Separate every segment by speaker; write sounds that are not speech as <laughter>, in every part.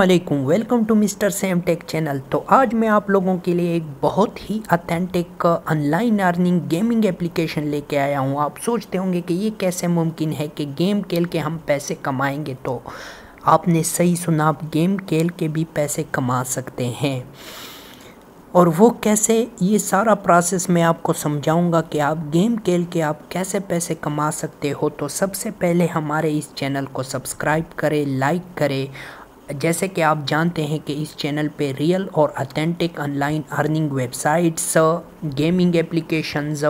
Speaker 1: Aslam welcome to mister Sam tech channel तो आज मैं आप लोगों के लिए एक बहुत ही authentic online earning gaming application लेके आया हूँ आप सोचते होंगे कि ये कैसे मुमकिन है कि गेम खेल के हम पैसे कमाएंगे तो आपने सही सुना आप गेम खेल के भी पैसे कमा सकते हैं और वो कैसे ये सारा प्रोसेस मैं आपको समझाऊंगा कि आप गेम खेल के आप कैसे पैसे कमा सकते हो तो सबसे पहले हमारे इस चैनल को सब्सक्राइब करें लाइक करें जैसे कि आप जानते हैं कि इस चैनल पे रियल और authentic online earning websites gaming applications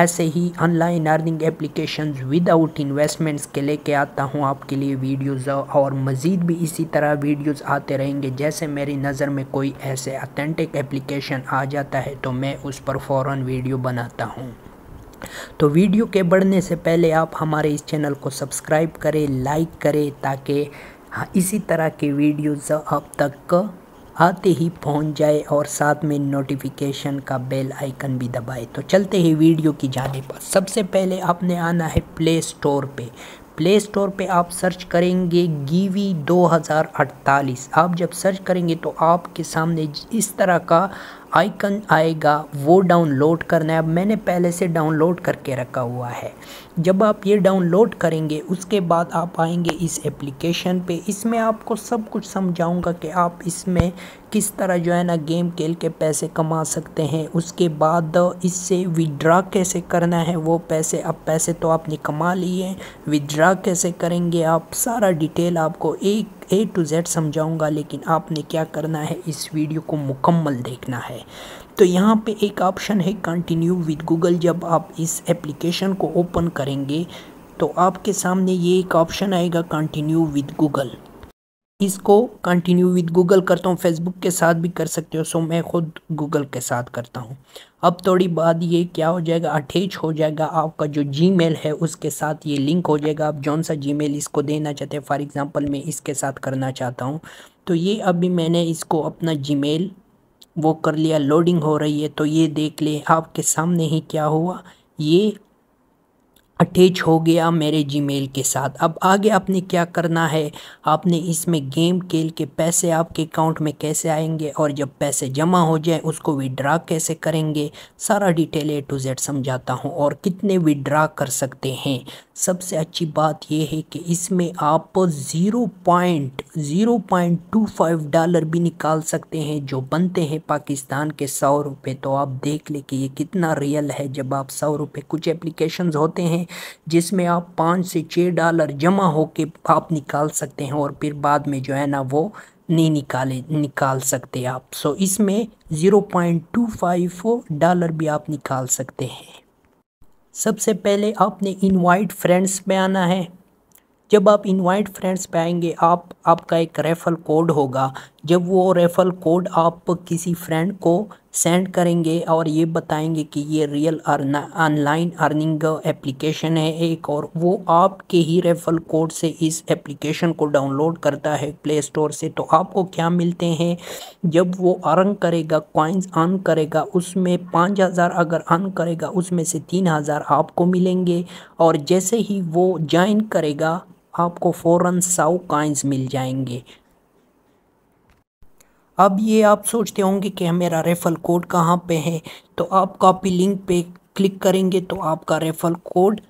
Speaker 1: ऐसे ही online earning application without investments के लेके आता हूँ आपके लिए वीडियोस और मज़ीद भी इसी तरह वीडियोस आते रहेंगे जैसे मेरी नज़र में कोई ऐसे अथेंटिक एप्लीकेशन आ जाता है तो मैं उस पर फ़ौर वीडियो बनाता हूँ तो वीडियो के बढ़ने से पहले आप हमारे इस चैनल को सब्सक्राइब करें लाइक करें ताकि हाँ इसी तरह के वीडियोस अब तक आते ही पहुंच जाए और साथ में नोटिफिकेशन का बेल आइकन भी दबाए तो चलते ही वीडियो की जाने पर सबसे पहले आपने आना है प्ले स्टोर पे प्ले स्टोर पे आप सर्च करेंगे गीवी 2048 आप जब सर्च करेंगे तो आपके सामने इस तरह का आइकन आएगा वो डाउनलोड करना है अब मैंने पहले से डाउनलोड करके रखा हुआ है जब आप ये डाउनलोड करेंगे उसके बाद आप आएंगे इस एप्लीकेशन पे इसमें आपको सब कुछ समझाऊंगा कि आप इसमें किस तरह जो है ना गेम खेल के पैसे कमा सकते हैं उसके बाद इससे विड्रा कैसे करना है वो पैसे अब पैसे तो आपने कमा लिए विड्रा कैसे करेंगे आप सारा डिटेल आपको एक ए टू जेड समझाऊंगा लेकिन आपने क्या करना है इस वीडियो को मुकम्मल देखना है तो यहाँ पे एक ऑप्शन है कंटिन्यू विद गूगल जब आप इस एप्लीकेशन को ओपन करेंगे तो आपके सामने ये एक ऑप्शन आएगा कंटिन्यू विद गूगल इसको कंटिन्यू विद गूगल करता हूँ फेसबुक के साथ भी कर सकते हो सो मैं खुद गूगल के साथ करता हूँ अब थोड़ी बात ये क्या हो जाएगा अटैच हो जाएगा आपका जो जीमेल है उसके साथ ये लिंक हो जाएगा आप जौन सा जीमेल इसको देना चाहते हैं फॉर एग्ज़ाम्पल मैं इसके साथ करना चाहता हूँ तो ये अभी मैंने इसको अपना जी वो कर लिया लोडिंग हो रही है तो ये देख ले आपके सामने ही क्या हुआ ये अटैच हो गया मेरे जीमेल के साथ अब आगे आपने क्या करना है आपने इसमें गेम खेल के पैसे आपके अकाउंट में कैसे आएंगे और जब पैसे जमा हो जाए उसको विड्रा कैसे करेंगे सारा डिटेल ए टू जेड समझाता हूँ और कितने विड्रा कर सकते हैं सबसे अच्छी बात यह है कि इसमें आप zero point zero point two five dollar भी निकाल सकते हैं जो बनते हैं पाकिस्तान के सौ रुपये तो आप देख ले कि ये कितना रियल है जब आप सौ रुपये कुछ एप्लीकेशन होते हैं जिसमें आप पाँच से छः डॉलर जमा होकर आप निकाल सकते हैं और फिर बाद में जो है ना वो नहीं निकाले निकाल सकते आप सो इसमें zero point two five dollar भी आप निकाल सकते हैं सबसे पहले आपने इनवाइट फ्रेंड्स पे आना है जब आप इनवाइट फ्रेंड्स पे आएंगे आप आपका एक रेफरल कोड होगा जब वो रेफ़ल कोड आप किसी फ्रेंड को सेंड करेंगे और ये बताएंगे कि ये रियल ऑनलाइन अर्निंग एप्लीकेशन है एक और वो आपके ही रेफ़ल कोड से इस एप्लीकेशन को डाउनलोड करता है प्ले स्टोर से तो आपको क्या मिलते हैं जब वो अर्न करेगा कॉइन्स अर्न करेगा उसमें पाँच हज़ार अगर अर्न करेगा उसमें से तीन हज़ार आपको मिलेंगे और जैसे ही वो ज्वाइन करेगा आपको फ़ौर सौ काइंस मिल जाएंगे अब ये आप सोचते होंगे कि मेरा रेफ़ल कोड कहाँ पे है तो आप कॉपी लिंक पे क्लिक करेंगे तो आपका रेफ़ल कोड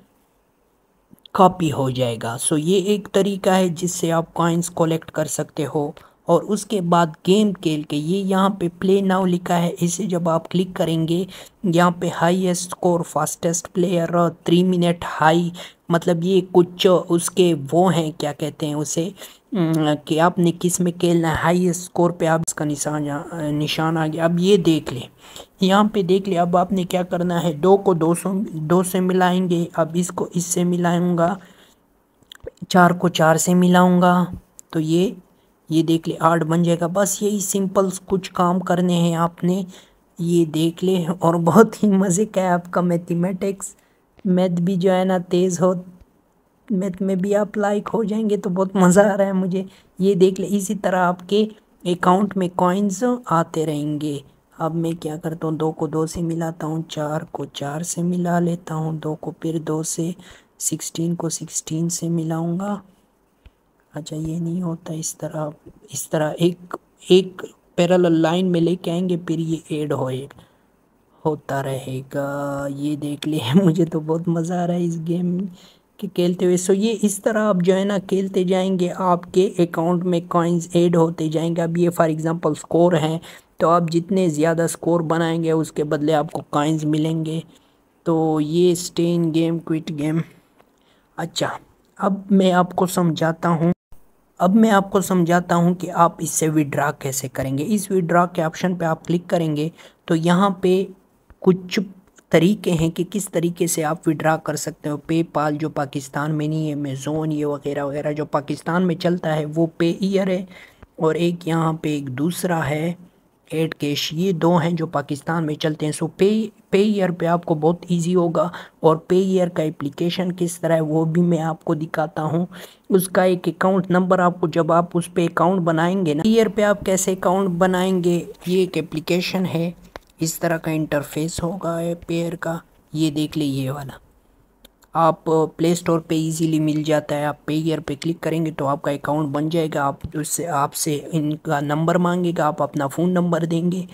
Speaker 1: कॉपी हो जाएगा सो ये एक तरीका है जिससे आप कॉइन्स कलेक्ट कर सकते हो और उसके बाद गेम खेल के ये यहाँ पे प्ले नाउ लिखा है इसे जब आप क्लिक करेंगे यहाँ पे हाईएस्ट स्कोर फास्टेस्ट प्लेयर और थ्री मिनट हाई मतलब ये कुछ उसके वो हैं क्या कहते हैं उसे हम्म, कि आपने किस में खेलना है हाई स्कोर पे आप इसका निशान निशान आ गया अब ये देख लें यहाँ पे देख ले अब आपने क्या करना है दो को दो सौ दो से मिलाएंगे अब इसको इससे मिलाऊंगा चार को चार से मिलाऊंगा तो ये ये देख ले आठ बन जाएगा बस यही सिंपल कुछ काम करने हैं आपने ये देख ले और बहुत ही मज़े का है आपका मैथमेटिक्स मैथ भी जो है ना तेज़ हो मैथ में भी आप लाइक हो जाएंगे तो बहुत मज़ा आ रहा है मुझे ये देख ले इसी तरह आपके अकाउंट में कॉइन्स आते रहेंगे अब मैं क्या करता हूँ दो को दो से मिलाता हूँ चार को चार से मिला लेता हूँ दो को फिर दो से सिक्सटीन को सिक्सटीन से मिलाऊँगा अच्छा ये नहीं होता इस तरह इस तरह एक एक पैरल लाइन में लेके आएंगे फिर ये हो एड होता रहेगा ये देख लिया <laughs> मुझे तो बहुत मज़ा आ रहा है इस गेम में के खेलते हुए सो ये इस तरह आप जो है ना खेलते जाएंगे आपके अकाउंट में कॉइन्स ऐड होते जाएंगे अब ये फॉर एग्जांपल स्कोर हैं तो आप जितने ज़्यादा स्कोर बनाएंगे उसके बदले आपको कॉइन्स मिलेंगे तो ये स्टेन गेम क्विट गेम अच्छा अब मैं आपको समझाता हूँ अब मैं आपको समझाता हूँ कि आप इससे विड्रा कैसे करेंगे इस विड्रा के ऑप्शन पे आप क्लिक करेंगे तो यहाँ पे कुछ तरीके हैं कि किस तरीके से आप विड्रा कर सकते हो पे पाल जो पाकिस्तान में नहीं है अमेज़ोन ये वगैरह वगैरह जो पाकिस्तान में चलता है वो पे ईयर है और एक यहाँ पे एक दूसरा है एड कैश ये दो हैं जो पाकिस्तान में चलते हैं सो पे पे ईयर पे आपको बहुत इजी होगा और पे ईयर का एप्लीकेशन किस तरह है वो भी मैं आपको दिखाता हूँ उसका एक अकाउंट नंबर आपको जब आप उस पर अकाउंट बनाएंगे ना ईयर पे आप कैसे अकाउंट बनाएंगे ये एक एप्लीकेशन है इस तरह का इंटरफेस होगा पेयर का ये देख लीजिए ये वाला आप प्ले स्टोर पे इजीली मिल जाता है आप पे ईयर पे क्लिक करेंगे तो आपका अकाउंट बन जाएगा आप उससे आपसे इनका नंबर मांगेगा आप अपना फ़ोन नंबर देंगे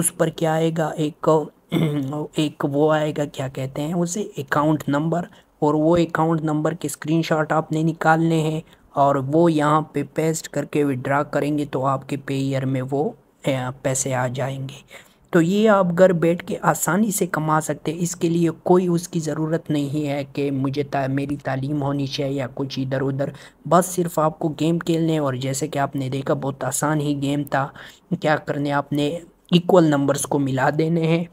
Speaker 1: उस पर क्या आएगा एक <clears throat> एक वो आएगा क्या कहते हैं उसे अकाउंट नंबर और वो अकाउंट नंबर के स्क्रीनशॉट आपने निकालने हैं और वो यहाँ पे पेस्ट करके विड्रा करेंगे तो आपके पे ईयर में वो पैसे आ जाएंगे तो ये आप घर बैठ के आसानी से कमा सकते हैं इसके लिए कोई उसकी ज़रूरत नहीं है कि मुझे ता, मेरी तालीम होनी चाहिए या कुछ इधर उधर बस सिर्फ आपको गेम खेलने और जैसे कि आपने देखा बहुत आसान ही गेम था क्या करने आपने इक्वल नंबर्स को मिला देने हैं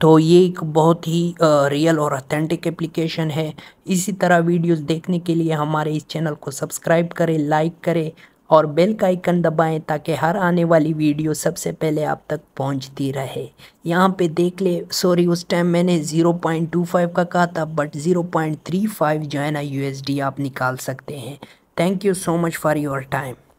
Speaker 1: तो ये एक बहुत ही रियल और अथेंटिक एप्लीकेशन है इसी तरह वीडियोस देखने के लिए हमारे इस चैनल को सब्सक्राइब करें लाइक करें और बेल का आइकन दबाएं ताकि हर आने वाली वीडियो सबसे पहले आप तक पहुंचती रहे यहाँ पे देख ले सॉरी उस टाइम मैंने 0.25 का कहा था बट 0.35 जो है ना यूएसडी आप निकाल सकते हैं thank you so much for your time